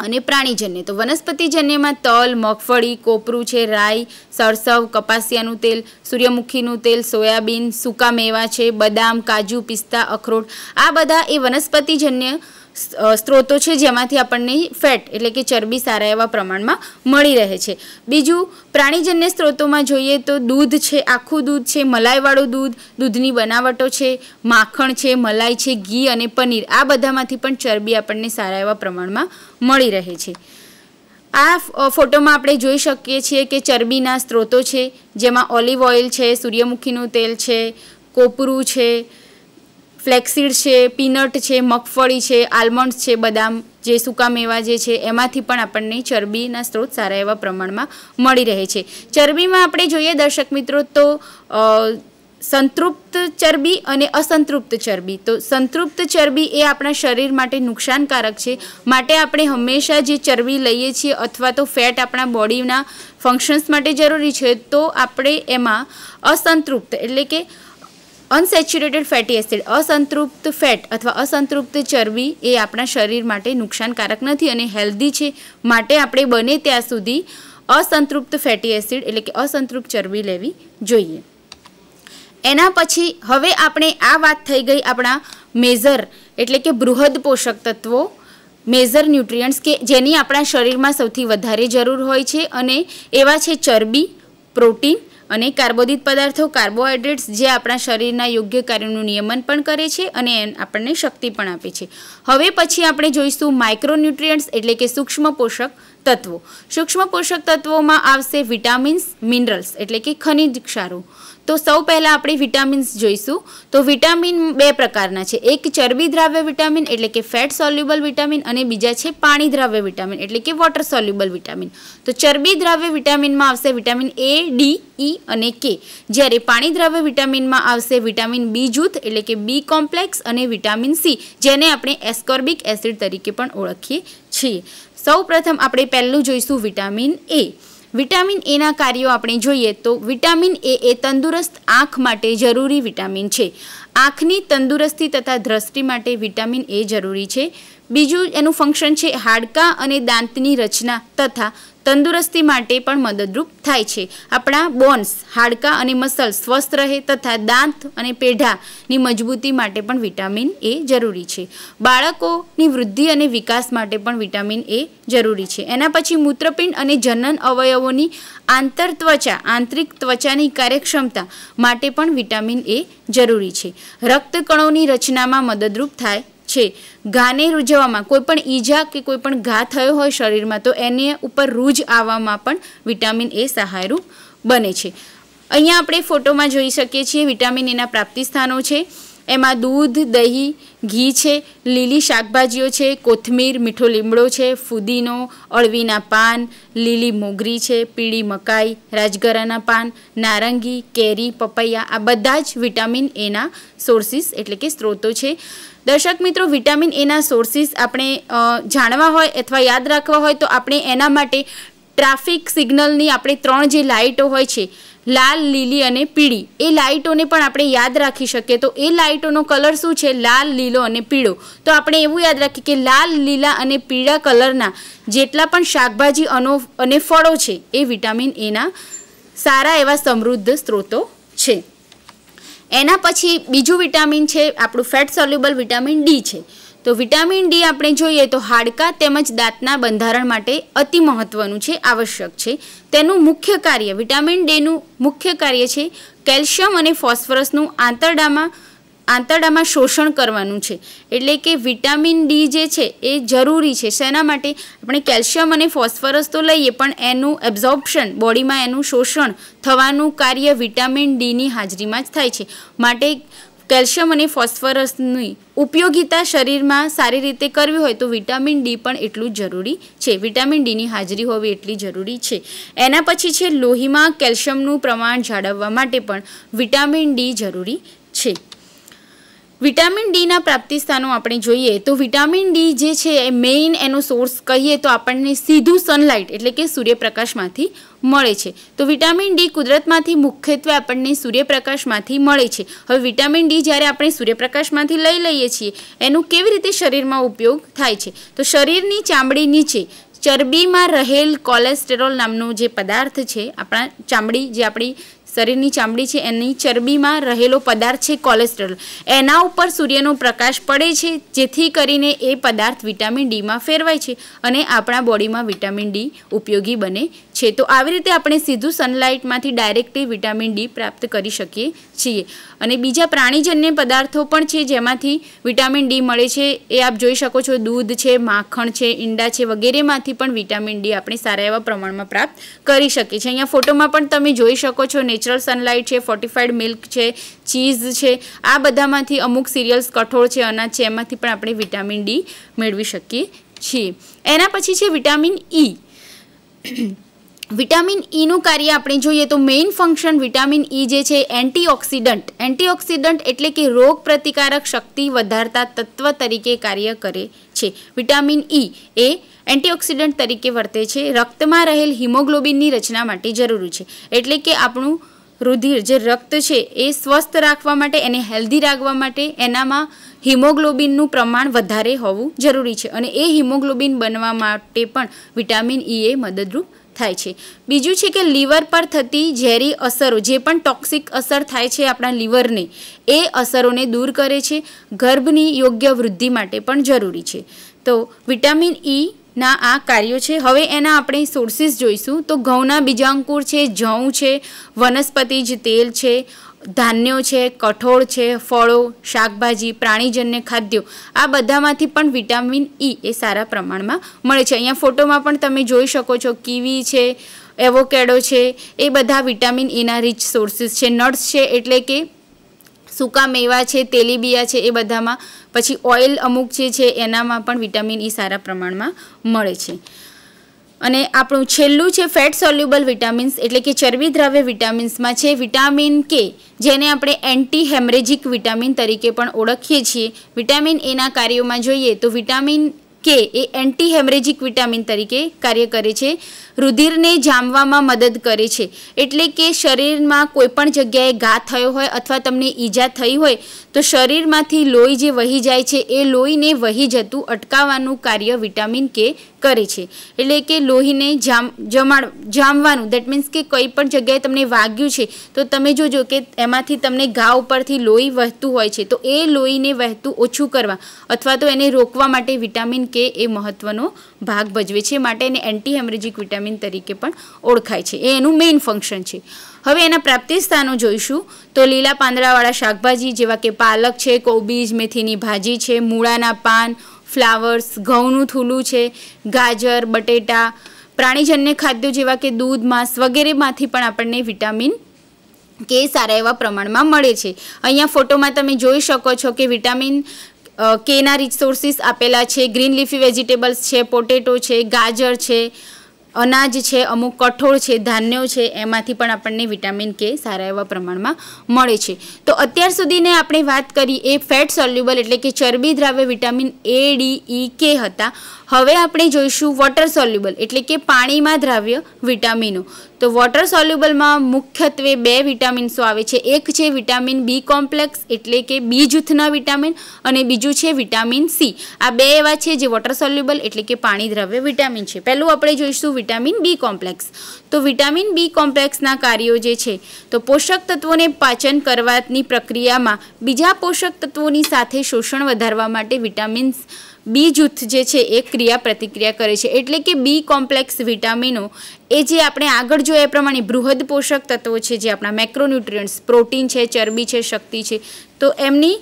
અને પ્રાણીજન્ય તો વનસ્પતિજન્યમાં તલ મગફળી કોપરું છે રાઈ સરસવ કપાસિયાનું તેલ સૂર્યમુખીનું તેલ સોયાબીન સૂકા મેવા છે બદામ કાજુ પિસ્તા અખરોટ આ બધા એ વનસ્પતિજન્ય સ્ત્રોતો છે જેમાંથી આપણને ફેટ એટલે કે ચરબી સારા એવા પ્રમાણમાં મળી રહે છે બીજું પ્રાણીજન્ય સ્ત્રોતોમાં જોઈએ તો દૂધ છે આખું દૂધ છે મલાઈવાળું દૂધ દૂધની બનાવટો છે માખણ છે મલાઈ છે ઘી અને પનીર આ બધામાંથી પણ ચરબી આપણને સારા એવા પ્રમાણમાં મળી રહે છે આ ફોટોમાં આપણે જોઈ શકીએ છીએ કે ચરબીના સ્ત્રોતો છે જેમાં ઓલિવ ઓઇલ છે સૂર્યમુખીનું તેલ છે કોપરું છે ફ્લેક્સીડ છે પીનટ છે મગફળી છે આલમંડ્સ છે બદામ જે સૂકા મેવા જે છે એમાંથી પણ આપણને ચરબીના સ્ત્રોત સારા એવા પ્રમાણમાં મળી રહે છે ચરબીમાં આપણે જોઈએ દર્શક મિત્રો તો સંતૃપ્ત ચરબી અને અસંતૃપ્ત ચરબી તો સંતૃપ્ત ચરબી એ આપણા શરીર માટે નુકસાનકારક છે માટે આપણે હંમેશા જે ચરબી લઈએ છીએ અથવા તો ફેટ આપણા બોડીના ફંક્શન્સ માટે જરૂરી છે તો આપણે એમાં અસંતૃપ્ત એટલે કે અનસેચ્યુરેટેડ ફેટી એસિડ અસંતૃપ્ત ફેટ અથવા અસંતૃપ્ત ચરબી એ આપણા શરીર માટે નુકસાનકારક નથી અને હેલ્ધી છે માટે આપણે બને ત્યાં સુધી અસંતૃપ્ત ફેટી એસિડ એટલે કે અસંતૃપ્ત ચરબી લેવી જોઈએ એના પછી હવે આપણે આ વાત થઈ ગઈ આપણા મેજર એટલે કે બૃહદ પોષક તત્વો મેજર ન્યુટ્રિયન્ટ્સ કે જેની આપણા શરીરમાં સૌથી વધારે જરૂર હોય છે અને એવા છે ચરબી પ્રોટીન અને કાર્બોદિત પદાર્થો કાર્બોહાઈડ્રેટ્સ જે આપણા શરીરના યોગ્ય કાર્યનું નિયમન પણ કરે છે અને આપણને શક્તિ પણ આપે છે હવે પછી આપણે જોઈશું માઇક્રોન્યુટ્રિયન્ટ્સ એટલે કે સૂક્ષ્મ પોષક તત્વો સૂક્ષ્મ પોષક તત્વોમાં આવશે વિટામિન્સ મિનરલ્સ એટલે કે ખનિજ ક્ષારો તો સૌ પહેલાં આપણે વિટામિન્સ જોઈશું તો વિટામિન બે પ્રકારના છે એક ચરબી દ્રાવ્ય વિટામિન એટલે કે ફેટ સોલ્યુબલ વિટામિન અને બીજા છે પાણી દ્રાવ્ય વિટામિન એટલે કે વોટર સોલ્યુબલ વિટામિન તો ચરબી દ્રાવ્ય વિટામિનમાં આવશે વિટામિન એ ડી ઈ અને કે જ્યારે પાણી દ્રાવ્ય વિટામિનમાં આવશે વિટામિન બી જૂથ એટલે કે બી કોમ્પ્લેક્સ અને વિટામિન સી જેને આપણે એસ્કોર્બિક એસિડ તરીકે પણ ઓળખીએ છીએ સૌપ્રથમ આપણે પહેલું જોઈશું વિટામિન એ વિટામિન એના કાર્યો આપણે જોઈએ તો વિટામિન એ એ તંદુરસ્ત આંખ માટે જરૂરી વિટામિન છે આંખની તંદુરસ્તી તથા દ્રષ્ટિ માટે વિટામિન એ જરૂરી છે બીજું એનું ફંક્શન છે હાડકાં અને દાંતની રચના તથા તંદુરસ્તી માટે પણ મદદરૂપ થાય છે આપણા બોન્સ હાડકાં અને મસલ સ્વસ્થ રહે તથા દાંત અને પેઢાની મજબૂતી માટે પણ વિટામિન એ જરૂરી છે બાળકોની વૃદ્ધિ અને વિકાસ માટે પણ વિટામિન એ જરૂરી છે એના પછી મૂત્રપિંડ અને જનન અવયવોની આંતર ત્વચા આંતરિક ત્વચાની કાર્યક્ષમતા માટે પણ વિટામિન એ જરૂરી છે રક્તકણોની રચનામાં મદદરૂપ થાય છે ઘાને રૂજવામાં કોઈપણ ઈજા કે કોઈપણ ઘા થયો હોય શરીરમાં તો એને ઉપર રૂજ આવવામાં પણ વિટામિન એ સહાયરૂપ બને છે અહીંયા આપણે ફોટોમાં જોઈ શકીએ છીએ વિટામિન એના પ્રાપ્તિ સ્થાનો છે એમાં દૂધ દહીં ઘી છે લીલી શાકભાજીઓ છે કોથમીર મીઠો લીમડો છે ફુદીનો અળવીના પાન લીલી મોગરી છે પીળી મકાઈ રાજગરાના પાન નારંગી કેરી પપૈયા આ બધા જ વિટામિન એના સોર્સીસ એટલે કે સ્ત્રોતો છે દર્શક મિત્રો વિટામિન એના સોર્સીસ આપણે જાણવા હોય અથવા યાદ રાખવા હોય તો આપણે એના માટે ટ્રાફિક સિગ્નલની આપણે ત્રણ જે લાઇટો હોય છે લાલ લીલી અને પીળી એ લાઇટોને પણ આપણે યાદ રાખી શકીએ તો એ લાઇટોનો કલર શું છે લાલ લીલો અને પીળો તો આપણે એવું યાદ રાખીએ કે લાલ લીલા અને પીળા કલરના જેટલા પણ શાકભાજી અનો અને ફળો છે એ વિટામિન એના સારા એવા સમૃદ્ધ સ્ત્રોતો છે એના પછી બીજું વિટામિન છે આપણું ફેટ સોલ્યુબલ વિટામિન ડી છે તો વિટામિન ડી આપણે જોઈએ તો હાડકા તેમજ દાંતના બંધારણ માટે અતિ મહત્ત્વનું છે આવશ્યક છે તેનું મુખ્ય કાર્ય વિટામિન ડીનું મુખ્ય કાર્ય છે કેલ્શિયમ અને ફોસ્ફરસનું આંતરડામાં આંતરડામાં શોષણ કરવાનું છે એટલે કે વિટામિન ડી જે છે એ જરૂરી છે શેના માટે આપણે કેલ્શિયમ અને ફોસ્ફરસ તો લઈએ પણ એનું એબ્ઝોર્પ્શન બોડીમાં એનું શોષણ થવાનું કાર્ય વિટામિન ડીની હાજરીમાં જ થાય છે માટે કેલ્શિયમ અને ફોસ્ફરસની ઉપયોગીતા શરીરમાં સારી રીતે કરવી હોય તો વિટામિન ડી પણ એટલું જરૂરી છે વિટામિન ડીની હાજરી હોવી એટલી જરૂરી છે એના પછી છે લોહીમાં કેલ્શિયમનું પ્રમાણ જાળવવા માટે પણ વિટામિન ડી જરૂરી છે વિટામિન ડીના પ્રાપ્તિ સ્થાનો આપણે જોઈએ તો વિટામિન ડી જે છે એ મેઇન એનો સોર્સ કહીએ તો આપણને સીધું સનલાઇટ એટલે કે સૂર્યપ્રકાશમાંથી મળે છે તો વિટામિન ડી કુદરતમાંથી મુખ્યત્વે આપણને સૂર્યપ્રકાશમાંથી મળે છે હવે વિટામિન ડી જ્યારે આપણે સૂર્યપ્રકાશમાંથી લઈ લઈએ છીએ એનો કેવી રીતે શરીરમાં ઉપયોગ થાય છે તો શરીરની ચામડી નીચે ચરબીમાં રહેલ કોલેસ્ટેરોલ નામનો જે પદાર્થ છે આપણા ચામડી જે આપણી શરીરની ચામડી છે એની ચરબીમાં રહેલો પદાર્થ છે કોલેસ્ટ્રોલ એના ઉપર સૂર્યનો પ્રકાશ પડે છે જેથી કરીને એ પદાર્થ વિટામિન ડીમાં ફેરવાય છે અને આપણા બોડીમાં વિટામિન ડી ઉપયોગી બને છે તો આવી રીતે આપણે સીધું સનલાઇટમાંથી ડાયરેક્ટલી વિટામિન ડી પ્રાપ્ત કરી શકીએ છીએ અને બીજા પ્રાણીજન્ય પદાર્થો પણ છે જેમાંથી વિટામિન ડી મળે છે એ આપ જોઈ શકો છો દૂધ છે માખણ છે ઈંડા છે વગેરેમાંથી પણ વિટામિન ડી આપણે સારા એવા પ્રમાણમાં પ્રાપ્ત કરી શકીએ છીએ અહીંયા ફોટોમાં પણ તમે જોઈ શકો છો નેચરલ સનલાઇટ છે ફોર્ટિફાઈડ મિલ્ક છે ચીઝ છે આ બધામાંથી અમુક સિરિયલ્સ કઠોળ છે અનાજ છે એમાંથી પણ આપણે વિટામિન ડી મેળવી શકીએ છીએ એના પછી છે વિટામિન ઈ e. વિટામિન ઈનું e કાર્ય આપણે જોઈએ તો main function vitamin E e જે છે એન્ટીઓક્સિડન્ટ એન્ટીઓક્સિડન્ટ એટલે કે રોગ પ્રતિકારક શક્તિ વધારતા તત્વ તરીકે કાર્ય કરે છે વિટામિન ઈ e એ એન્ટીઓક્સિડન્ટ તરીકે વર્તે છે રક્તમાં રહેલ હિમોગ્લોબિનની રચના માટે જરૂરી છે એટલે કે આપણું રુધિર જે રક્ત છે એ સ્વસ્થ રાખવા માટે એને હેલ્ધી રાખવા માટે એનામાં હિમોગ્લોબિનનું પ્રમાણ વધારે હોવું જરૂરી છે અને એ હિમોગ્લોબિન બનવા માટે પણ વિટામિન ઈ એ મદદરૂપ થાય છે બીજું છે કે લીવર પર થતી ઝેરી અસરો જે પણ ટોક્સિક અસર થાય છે આપણા લીવરને એ અસરોને દૂર કરે છે ગર્ભની યોગ્ય વૃદ્ધિ માટે પણ જરૂરી છે તો વિટામિન ઈ e ના આ કાર્યો છે હવે એના આપણે સોર્સિસ જોઈશું તો ઘઉંના બીજાંકુર છે જવ છે વનસ્પતિ જ તેલ છે ધાન્યો છે કઠોળ છે ફળો શાકભાજી પ્રાણીજન્ય ખાદ્યો આ બધામાંથી પણ વિટામિન ઈ e એ સારા પ્રમાણમાં મળે છે અહીંયા ફોટોમાં પણ તમે જોઈ શકો છો કીવી છે એવોકેડો છે એ બધા વિટામિન ઈના રીચ સોર્સીસ છે નટ્સ છે એટલે કે સૂકા મેવા છે તેલીબિયા છે એ બધામાં પછી ઓઇલ અમુક જે છે એનામાં પણ વિટામિન ઈ e સારા પ્રમાણમાં મળે છે અને આપણું છેલ્લું છે ફેટ સોલ્યુબલ વિટામિન્સ એટલે કે ચરબી દ્રવ્ય વિટામિન્સમાં છે વિટામિન કે જેને આપણે એન્ટી હેમરેજિક વિટામિન તરીકે પણ ઓળખીએ છીએ વિટામિન એના કાર્યોમાં જોઈએ તો વિટામિન કે એ એન્ટી હેમરેજિક વિટામિન તરીકે કાર્ય કરે છે રુધિરને જામવામાં મદદ કરે છે એટલે કે શરીરમાં કોઈપણ જગ્યાએ ઘા થયો હોય અથવા તમને ઈજા થઈ હોય તો શરીરમાંથી લોહી જે વહી જાય છે એ લોહીને વહી જતું અટકાવવાનું કાર્ય વિટામિન કે કરે છે એટલે કે લોહીને જામ જમાડ જામવાનું દેટ મીન્સ કે કંઈ પણ જગ્યાએ તમને વાગ્યું છે તો તમે જોજો કે એમાંથી તમને ઘા ઉપરથી લોહી વહેતું હોય છે તો એ લોહીને વહેતું ઓછું કરવા અથવા તો એને રોકવા માટે વિટામિન કે એ મહત્ત્વનો ભાગ ભજવે છે માટે એને એન્ટી હેમરેજિક વિટામિન તરીકે પણ ઓળખાય છે એ એનું મેઇન ફંક્શન છે હવે એના પ્રાપ્તિ સ્થાનો જોઈશું તો લીલા પાંદડાવાળા શાકભાજી જેવા કે પાલક છે કોબીજ મેથીની ભાજી છે મૂળાના પાન ફ્લાવર્સ ઘઉંનું થૂલું છે ગાજર બટેટા પ્રાણીજન્ય ખાદ્યો જેવા કે દૂધ માંસ વગેરેમાંથી પણ આપણને વિટામિન કે સારા એવા પ્રમાણમાં મળે છે અહીંયા ફોટોમાં તમે જોઈ શકો છો કે વિટામિન કેના રિસોર્સિસ આપેલા છે ગ્રીન લીફી વેજીટેબલ્સ છે પોટેટો છે ગાજર છે અનાજ છે અમુક કઠોળ છે ધાન્યો છે એમાંથી પણ આપણને વિટામિન કે સારા એવા પ્રમાણમાં મળે છે તો અત્યાર સુધીને આપણે વાત કરી એ ફેટ સોલ્યુબલ એટલે કે ચરબી દ્રાવ્ય વિટામિન એ ડી ઈ કે હતા હવે આપણે જોઈશું વોટર સોલ્યુબલ એટલે કે પાણીમાં દ્રાવ્ય વિટામિનો તો વોટર સોલ્યુબલમાં મુખ્યત્વે બે વિટામિન્સો આવે છે એક છે વિટામિન બી કોમ્પ્લેક્સ એટલે કે બી જૂથના વિટામિન અને બીજું છે વિટામિન સી આ બે એવા છે જે વોટર સોલ્યુબલ એટલે કે પાણી દ્રાવ્ય વિટામિન છે પહેલું આપણે જોઈશું વિટામિન બી કોમ્પ્લેક્સ તો વિટામિન બી કોમ્પ્લેક્સના કાર્યો જે છે તો પોષક તત્વોને પાચન કરવાની પ્રક્રિયામાં બીજા પોષક તત્વોની સાથે શોષણ વધારવા માટે વિટામિન્સ બી જૂથ જે છે એ ક્રિયા પ્રતિક્રિયા કરે છે એટલે કે બી કોમ્પ્લેક્સ વિટામિનો એ જે આપણે આગળ જોયા પ્રમાણે બૃહદ પોષક તત્વો છે જે આપણા મેક્રોન્યુટ્રિયન્ટ્સ પ્રોટીન છે ચરબી છે શક્તિ છે તો એમની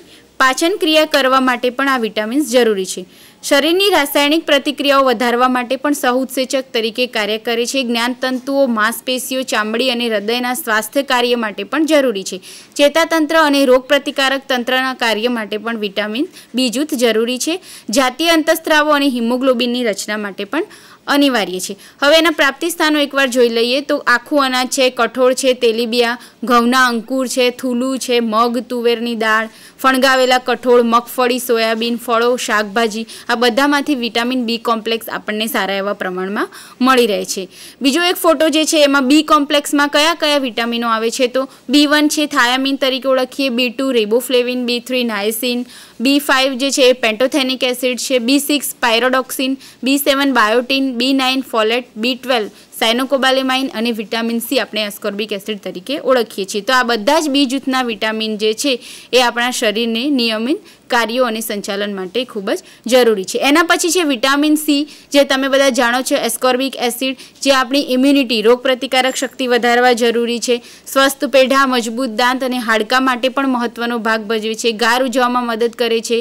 પાચન ક્રિયા કરવા માટે પણ આ વિટામિન્સ જરૂરી છે શરીરની રાસાયણિક પ્રતિક્રિયાઓ વધારવા માટે પણ સહઉત્સેચક તરીકે કાર્ય કરે છે જ્ઞાનતંતુઓ માંસપેશીઓ ચામડી અને હૃદયના સ્વાસ્થ્ય કાર્ય માટે પણ જરૂરી છે ચેતાતંત્ર અને રોગપ્રતિકારક તંત્રના કાર્ય માટે પણ વિટામિન બીજું જૂથ જરૂરી છે જાતીય અંતસ્ત્રાવો અને હિમોગ્લોબિનની રચના માટે પણ અનિવાર્ય છે હવે એના પ્રાપ્તિ સ્થાનો એકવાર જોઈ લઈએ તો આખું અનાજ છે કઠોળ છે તેલીબિયા ઘઉંના અંકુર છે થૂલું છે મગ તુવેરની દાળ ફણગાવેલા કઠોળ મગફળી સોયાબીન ફળો શાકભાજી આ બધામાંથી વિટામિન બી કોમ્પ્લેક્સ આપણને સારા એવા પ્રમાણમાં મળી રહે છે બીજો એક ફોટો જે છે એમાં બી કોમ્પ્લેક્સમાં કયા કયા વિટામિનો આવે છે તો બી વન છે થાયામિન તરીકે ઓળખીએ B two riboflavin B three niacin B five જે છે એ પેન્ટોથેનિક એસિડ છે B six pyridoxine B seven biotin B9 folate B12 cyanocobalamin અને વિટામિન સી આપણે એસ્કોર્બિક એસિડ તરીકે ઓળખીએ છીએ તો આ બધા જ બી જૂથના વિટામિન જે છે એ આપણા શરીરને નિયમિત કાર્યો અને સંચાલન માટે ખૂબ જ જરૂરી છે એના પછી છે વિટામિન સી જે તમે બધા જાણો છો એસ્કોર્બિક એસિડ જે આપણી ઇમ્યુનિટી રોગ પ્રતિકારક શક્તિ વધારવા જરૂરી છે સ્વસ્થ પેઢા મજબૂત દાંત અને હાડકાં માટે પણ મહત્વનો ભાગ ભજવે છે ગાર ઉજવવામાં મદદ કરે છે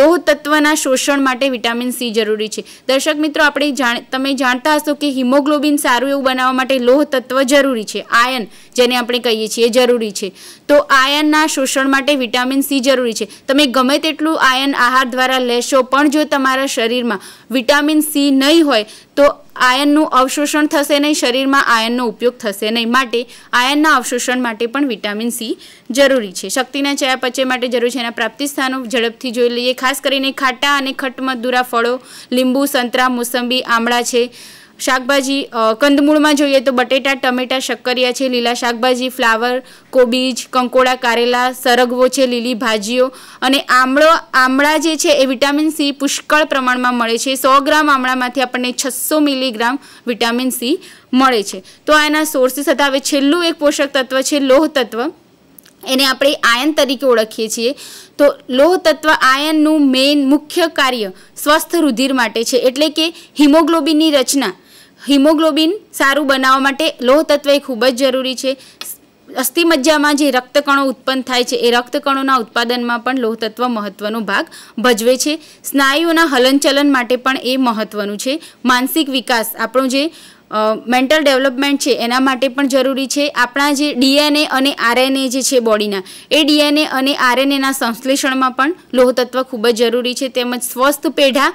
લોહ તત્વના શોષણ માટે વિટામિન સી જરૂરી છે દર્શક મિત્રો આપણે જાણ તમે જાણતા હશો કે હિમોગ્લોબિન સારું એવું બનાવવા માટે લોહ તત્વ જરૂરી છે આયન જેને આપણે કહીએ છીએ જરૂરી છે તો આયનના શોષણ માટે વિટામિન સી જરૂરી છે તમે ગમે તેટલું આયન આહાર દ્વારા લેશો પણ જો તમારા શરીરમાં વિટામિન સી નહીં હોય તો આયનનું અવશોષણ થશે નહીં શરીરમાં આયનનો ઉપયોગ થશે નહીં માટે આયનના અવશોષણ માટે પણ વિટામિન સી જરૂરી છે શક્તિના ચયાપચય માટે જરૂરી છે એના પ્રાપ્તિ સ્થાનો ઝડપથી જોઈ લઈએ ખાસ કરીને ખાટા અને ખટમધુરા ફળો લીંબુ સંતરા મોસંબી આમળા છે શાકભાજી કંદમૂળમાં જોઈએ તો બટેટા ટમેટા શક્કરિયા છે લીલા શાકભાજી ફ્લાવર કોબીજ કંકોડા કારેલા સરગવો છે લીલી ભાજીઓ અને આમળો આમળા જે છે એ વિટામિન સી પુષ્કળ પ્રમાણમાં મળે છે સો ગ્રામ આમળામાંથી આપણને છસો મિલીગ્રામ વિટામિન સી મળે છે તો આના એના સોર્સિસ હતા હવે છેલ્લું એક પોષક તત્વ છે લોહ તત્વ એને આપણે આયન તરીકે ઓળખીએ છીએ તો લોહ તત્વ આયનનું મેઇન મુખ્ય કાર્ય સ્વસ્થ રુધિર માટે છે એટલે કે હિમોગ્લોબિનની રચના હિમોગ્લોબિન સારું બનાવવા માટે લોહ તત્વ એ ખૂબ જ જરૂરી છે અસ્થિમજ્જામાં જે રક્તકણો ઉત્પન્ન થાય છે એ રક્તકણોના ઉત્પાદનમાં પણ લોહતત્વ મહત્વનો ભાગ ભજવે છે સ્નાયુઓના હલનચલન માટે પણ એ મહત્વનું છે માનસિક વિકાસ આપણો જે મેન્ટલ ડેવલપમેન્ટ છે એના માટે પણ જરૂરી છે આપણા જે ડીએનએ અને આરએનએ જે છે બોડીના એ ડીએનએ અને આરએનએના સંશ્લેષણમાં પણ લોહતત્વ ખૂબ જ જરૂરી છે તેમજ સ્વસ્થ પેઢા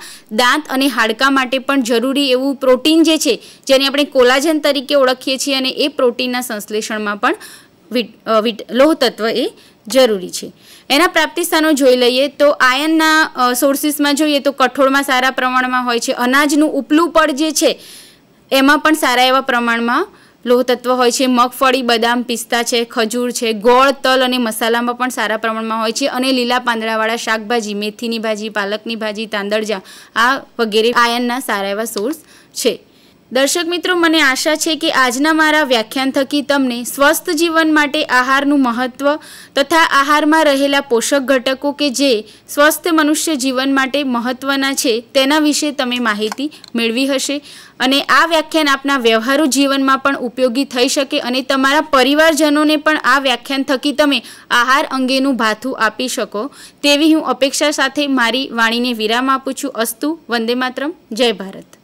દાંત અને હાડકાં માટે પણ જરૂરી એવું પ્રોટીન જે છે જેને આપણે કોલાજન તરીકે ઓળખીએ છીએ અને એ પ્રોટીનના સંશ્લેષણમાં પણ લોહતત્વ એ જરૂરી છે એના પ્રાપ્તિસ્થાનો જોઈ લઈએ તો આયનના સોર્સિસમાં જોઈએ તો કઠોળમાં સારા પ્રમાણમાં હોય છે અનાજનું ઉપલું પડ જે છે એમાં પણ સારા એવા પ્રમાણમાં લોહ હોય છે મગફળી બદામ પિસ્તા છે ખજૂર છે ગોળ તલ અને મસાલામાં પણ સારા પ્રમાણમાં હોય છે અને લીલા પાંદડાવાળા શાકભાજી મેથીની ભાજી પાલકની ભાજી તાંદળજા આ વગેરે આયનના સારા એવા સોર્સ છે દર્શક મિત્રો મને આશા છે કે આજના મારા વ્યાખ્યાન થકી તમને સ્વસ્થ જીવન માટે આહારનું મહત્વ તથા આહારમાં રહેલા પોષક ઘટકો કે જે સ્વસ્થ મનુષ્ય જીવન માટે મહત્વના છે તેના વિશે તમે માહિતી મેળવી હશે અને આ વ્યાખ્યાન આપના વ્યવહારુ જીવનમાં પણ ઉપયોગી થઈ શકે અને તમારા પરિવારજનોને પણ આ વ્યાખ્યાન થકી તમે આહાર અંગેનું ભાથું આપી શકો તેવી હું અપેક્ષા સાથે મારી વાણીને વિરામ આપું છું અસ્તુ વંદે માત્રમ જય ભારત